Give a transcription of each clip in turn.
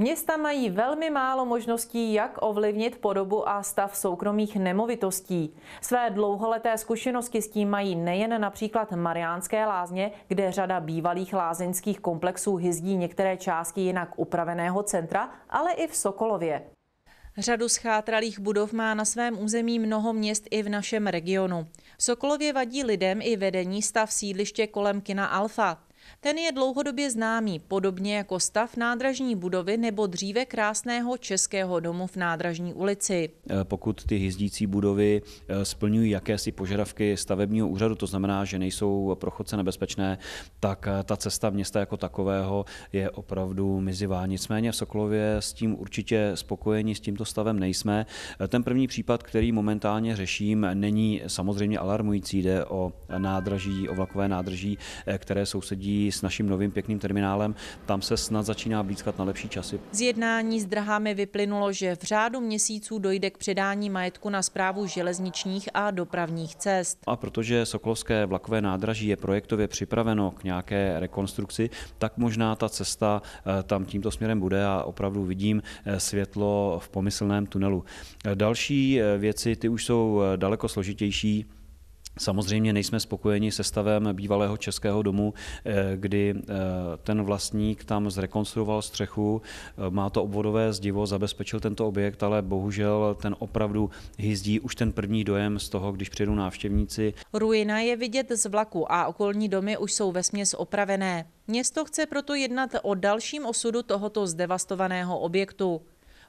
Města mají velmi málo možností, jak ovlivnit podobu a stav soukromých nemovitostí. Své dlouholeté zkušenosti s tím mají nejen například Mariánské lázně, kde řada bývalých lázeňských komplexů hyzdí některé části jinak upraveného centra, ale i v Sokolově. Řadu schátralých budov má na svém území mnoho měst i v našem regionu. V Sokolově vadí lidem i vedení stav sídliště kolem kina Alfa. Ten je dlouhodobě známý, podobně jako stav nádražní budovy nebo dříve krásného českého domu v nádražní ulici. Eh, pokud ty hyzdící budovy eh, splňují jakési požadavky stavebního úřadu, to znamená, že nejsou pro chodce nebezpečné, tak eh, ta cesta města jako takového je opravdu mizivá. Nicméně v Sokolově s tím určitě spokojeni, s tímto stavem nejsme. Ten první případ, který momentálně řeším, není samozřejmě alarmující, jde o nádraží, o vlakové nádraží, které sousedí lidí s naším novým pěkným terminálem. Tam se snad začíná blízkat na lepší časy. Z jednání s drahami vyplynulo, že v řádu měsíců dojde k předání majetku na zprávu železničních a dopravních cest. A protože Sokolovské vlakové nádraží je projektově připraveno k nějaké rekonstrukci, tak možná ta cesta eh, tam tímto směrem bude a opravdu vidím eh, světlo v pomyslném tunelu. Eh, další věci, ty už jsou daleko složitější. Samozřejmě nejsme spokojeni se stavem bývalého českého domu, eh, kdy eh, ten vlastník tam zrekonstruoval střechu, eh, má to obvodové zdivo, zabezpečil tento objekt, ale bohužel ten opravdu hyzdí už ten první dojem z toho, když přijdou návštěvníci. Ruina je vidět z vlaku a okolní domy už jsou vesměs opravené. Město chce proto jednat o dalším osudu tohoto zdevastovaného objektu.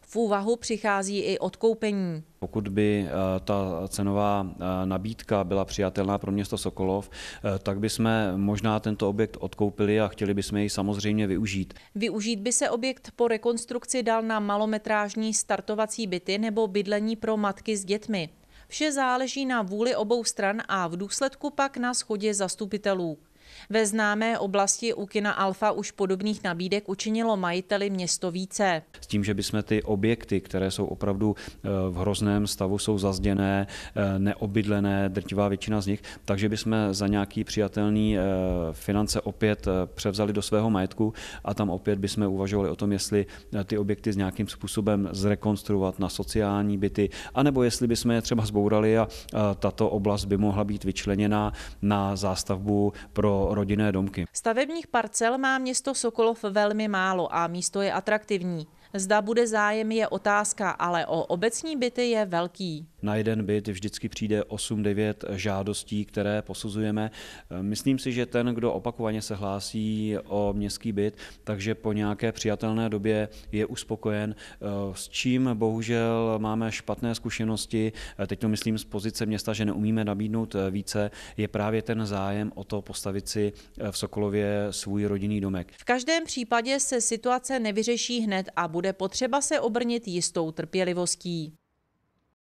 V úvahu přichází i odkoupení. Pokud by eh, ta cenová eh, nabídka byla přijatelná pro město Sokolov, eh, tak by jsme možná tento objekt odkoupili a chtěli bychom jej samozřejmě využít. Využít by se objekt po rekonstrukci dal na malometrážní startovací byty nebo bydlení pro matky s dětmi. Vše záleží na vůli obou stran a v důsledku pak na schodě zastupitelů. Ve známé oblasti u kina Alfa už podobných nabídek učinilo majiteli město více. S tím, že bychom ty objekty, které jsou opravdu eh, v hrozném stavu, jsou zazděné, eh, neobydlené, drtivá většina z nich, takže bychom za nějaký přijatelný eh, finance opět převzali do svého majetku a tam opět bychom uvažovali o tom, jestli ty objekty s nějakým způsobem zrekonstruovat na sociální byty, anebo jestli bychom je třeba zbourali a tato oblast by mohla být vyčleněna na zástavbu pro rodinné domky. Stavebních parcel má město Sokolov velmi málo a místo je atraktivní. Zda bude zájem je otázka, ale o obecní byty je velký. Na jeden byt vždycky přijde 8-9 žádostí, které posuzujeme. Myslím si, že ten, kdo opakovaně se hlásí o městský byt, takže po nějaké přijatelné době je uspokojen, s čím bohužel máme špatné zkušenosti, teď to myslím z pozice města, že neumíme nabídnout více, je právě ten zájem o to postavit si v Sokolově svůj rodinný domek. V každém případě se situace nevyřeší hned a bude bude potřeba se obrnit jistou trpělivostí.